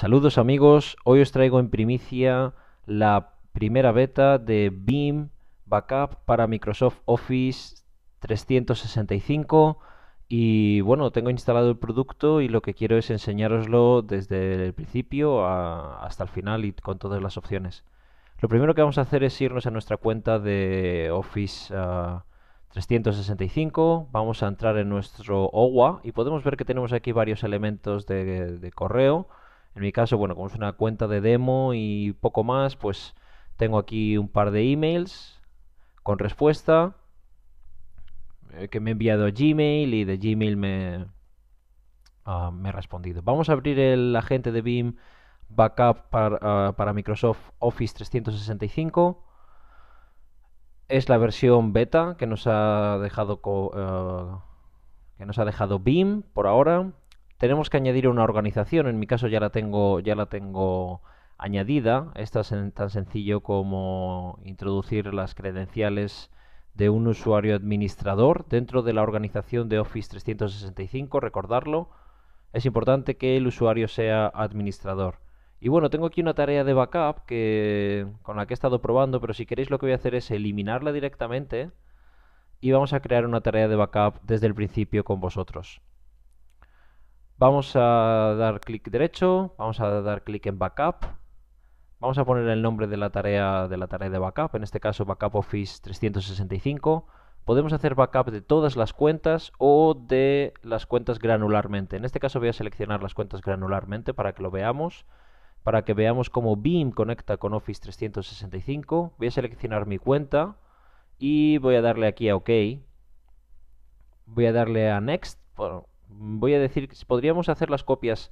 Saludos amigos, hoy os traigo en primicia la primera beta de Beam Backup para Microsoft Office 365 y bueno, tengo instalado el producto y lo que quiero es enseñároslo desde el principio hasta el final y con todas las opciones. Lo primero que vamos a hacer es irnos a nuestra cuenta de Office 365, ah, vamos a entrar en nuestro OWA y podemos ver que tenemos aquí varios elementos de correo en mi caso, bueno, como es una cuenta de demo y poco más, pues tengo aquí un par de emails con respuesta eh, que me he enviado a Gmail y de Gmail me, ah, me respondido. Vamos a abrir el agente de BIM backup ah, para, Microsoft Office 365 es la versión beta que nos ha dejado ah, que nos ha dejado BIM por ahora. Tenemos que añadir una organización, en mi caso ya la tengo, ya la tengo añadida. Esta es tan sencillo como introducir las credenciales de un usuario administrador dentro de la organización de Office 365, recordarlo. Es importante que el usuario sea administrador. Y bueno, tengo aquí una tarea de backup que, con la que he estado probando, pero si queréis lo que voy a hacer es eliminarla directamente y vamos a crear una tarea de backup desde el principio con vosotros. Vamos a dar clic derecho, vamos a dar clic en Backup. Vamos a poner el nombre de la tarea de la tarea de backup, en este caso Backup Office 365. Podemos hacer backup de todas las cuentas o de las cuentas granularmente. En este caso voy a seleccionar las cuentas granularmente para que lo veamos, para que veamos cómo Beam conecta con Office 365. Voy a seleccionar mi cuenta y voy a darle aquí a OK. Voy a darle a Next, voy a decir, que podríamos hacer las copias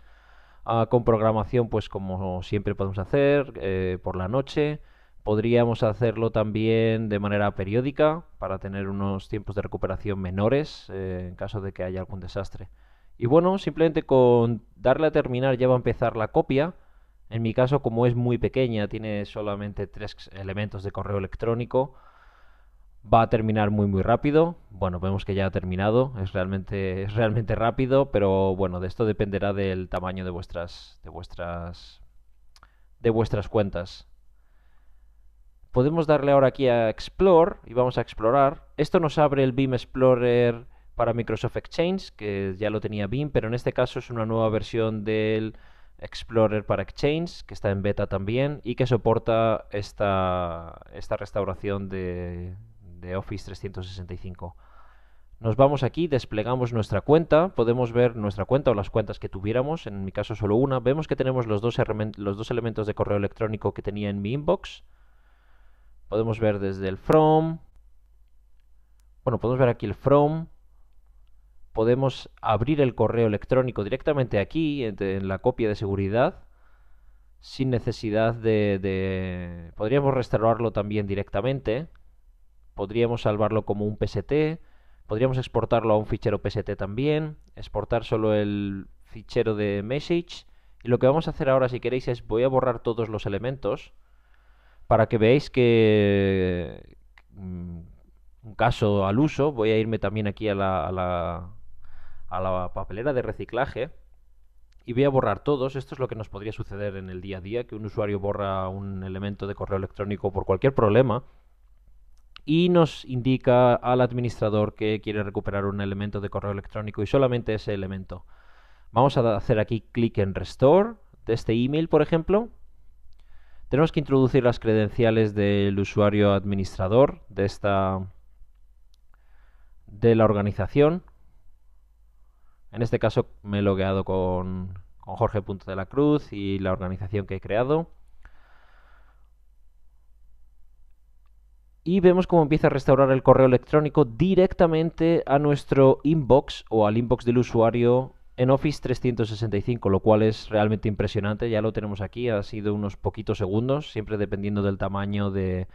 ah, con programación, pues como siempre podemos hacer, eh, por la noche. Podríamos hacerlo también de manera periódica para tener unos tiempos de recuperación menores eh, en caso de que haya algún desastre. Y bueno, simplemente con darle a terminar ya va a empezar la copia. En mi caso, como es muy pequeña, tiene solamente tres elementos de correo electrónico, Va a terminar muy muy rápido. Bueno, vemos que ya ha terminado. Es realmente, realmente rápido, pero bueno, de esto dependerá del tamaño de vuestras, de vuestras, de vuestras cuentas. Podemos darle ahora aquí a Explore y vamos a explorar. Esto nos abre el BIM Explorer para Microsoft Exchange, que ya lo tenía BIM, pero en este caso es una nueva versión del Explorer para Exchange, que está en beta también y que soporta esta, esta restauración de, de Office 365. Nos vamos aquí, desplegamos nuestra cuenta, podemos ver nuestra cuenta o las cuentas que tuviéramos, en mi caso solo una. Vemos que tenemos los dos, elementos de correo electrónico que tenía en mi inbox. Podemos ver desde el from. Bueno, podemos ver aquí el from. Podemos abrir el correo electrónico directamente aquí, en la copia de seguridad sin necesidad de, de, Podríamos restaurarlo también directamente podríamos salvarlo como un PST, podríamos exportarlo a un fichero PST también, exportar solo el fichero de message. Y lo que vamos a hacer ahora, si queréis, es voy a borrar todos los elementos para que veáis que mm, un caso al uso, voy a irme también aquí a la, a la, a la papelera de reciclaje y voy a borrar todos. Esto es lo que nos podría suceder en el día a día, que un usuario borra un elemento de correo electrónico por cualquier problema y nos indica al administrador que quiere recuperar un elemento de correo electrónico y solamente ese elemento. Vamos a hacer aquí clic en Restore de este email, por ejemplo. Tenemos que introducir las credenciales del usuario administrador de esta de la organización. En este caso me he logueado con, con Jorge Punto de la Cruz y la organización que he creado. y vemos cómo empieza a restaurar el correo electrónico directamente a nuestro inbox o al inbox del usuario en Office 365, lo cual es realmente impresionante. Ya lo tenemos aquí, ha sido unos poquitos segundos, siempre dependiendo del tamaño del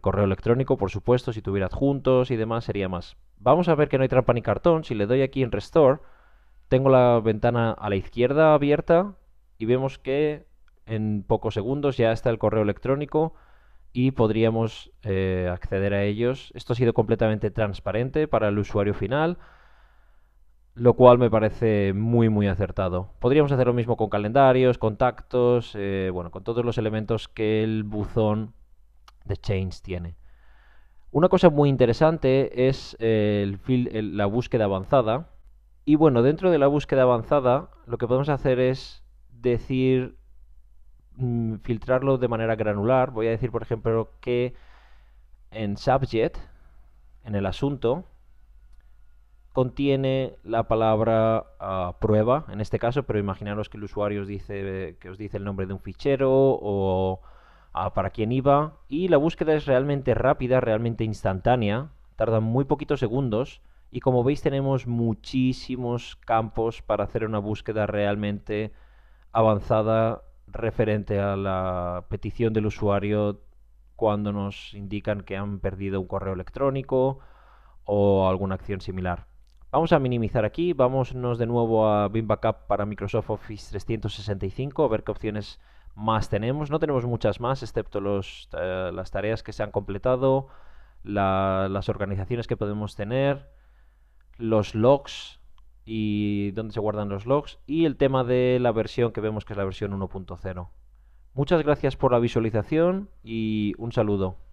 correo electrónico, por supuesto, si tuviera adjuntos y demás sería más. Vamos a ver que no hay trampa ni cartón. Si le doy aquí en Restore, tengo la ventana a la izquierda abierta y vemos que en pocos segundos ya está el correo electrónico y podríamos eh, acceder a ellos. Esto ha sido completamente transparente para el usuario final, lo cual me parece muy muy acertado. Podríamos hacer lo mismo con calendarios, contactos, eh, bueno, con todos los elementos que el buzón de Change tiene. Una cosa muy interesante es eh, la búsqueda avanzada. Y bueno, dentro de la búsqueda avanzada, lo que podemos hacer es decir Mm, filtrarlo de manera granular. Voy a decir, por ejemplo, que en subject, en el asunto, contiene la palabra ah, prueba, en este caso, pero imaginaros que el usuario os dice, que os dice el nombre de un fichero o ah, para quién iba, y la búsqueda es realmente rápida, realmente instantánea, tardan muy poquitos segundos, y como veis tenemos muchísimos campos para hacer una búsqueda realmente avanzada referente a la petición del usuario cuando nos indican que han perdido un correo electrónico o alguna acción similar. Vamos a minimizar aquí, vámonos de nuevo a BIM Backup para Microsoft Office 365, a ver qué opciones más tenemos. No tenemos muchas más, excepto los, eh, las tareas que se han completado, las organizaciones que podemos tener, los logs, y dónde se guardan los logs y el tema de la versión que vemos que es la versión 1.0. Muchas gracias por la visualización y un saludo.